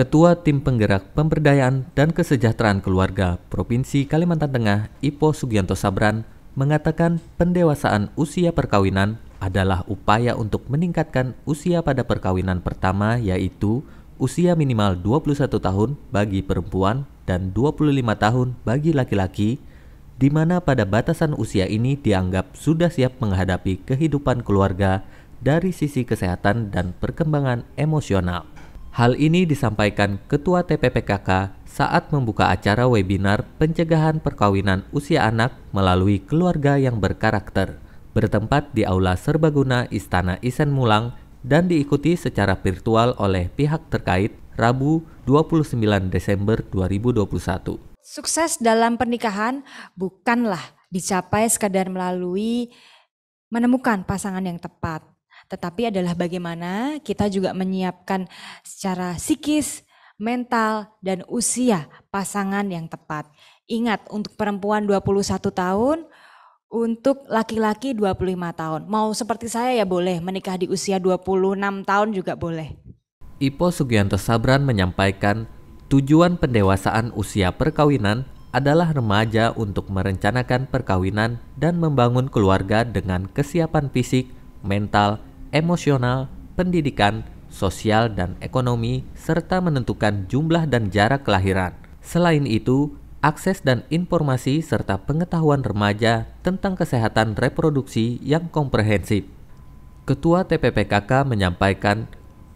Ketua Tim Penggerak Pemberdayaan dan Kesejahteraan Keluarga Provinsi Kalimantan Tengah, Ipo Sugianto Sabran, mengatakan pendewasaan usia perkawinan adalah upaya untuk meningkatkan usia pada perkawinan pertama yaitu usia minimal 21 tahun bagi perempuan dan 25 tahun bagi laki-laki di mana pada batasan usia ini dianggap sudah siap menghadapi kehidupan keluarga dari sisi kesehatan dan perkembangan emosional. Hal ini disampaikan Ketua TPPKK saat membuka acara webinar pencegahan perkawinan usia anak melalui keluarga yang berkarakter, bertempat di Aula Serbaguna Istana Isen Mulang dan diikuti secara virtual oleh pihak terkait Rabu 29 Desember 2021. Sukses dalam pernikahan bukanlah dicapai sekadar melalui menemukan pasangan yang tepat, tetapi adalah bagaimana kita juga menyiapkan secara psikis, mental, dan usia pasangan yang tepat. Ingat untuk perempuan 21 tahun, untuk laki-laki 25 tahun. Mau seperti saya ya boleh, menikah di usia 26 tahun juga boleh. Ipo Sugianto Sabran menyampaikan, tujuan pendewasaan usia perkawinan adalah remaja untuk merencanakan perkawinan dan membangun keluarga dengan kesiapan fisik, mental, emosional, pendidikan, sosial dan ekonomi, serta menentukan jumlah dan jarak kelahiran. Selain itu, akses dan informasi serta pengetahuan remaja tentang kesehatan reproduksi yang komprehensif. Ketua TPPKK menyampaikan,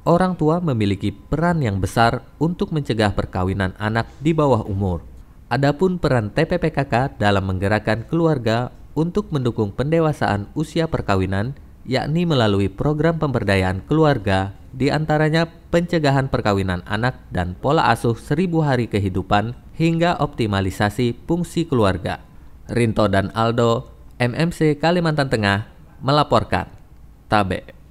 orang tua memiliki peran yang besar untuk mencegah perkawinan anak di bawah umur. Adapun peran TPPKK dalam menggerakkan keluarga untuk mendukung pendewasaan usia perkawinan yakni melalui program pemberdayaan keluarga, diantaranya pencegahan perkawinan anak dan pola asuh seribu hari kehidupan hingga optimalisasi fungsi keluarga. Rinto dan Aldo, MMC Kalimantan Tengah, melaporkan. Tabe.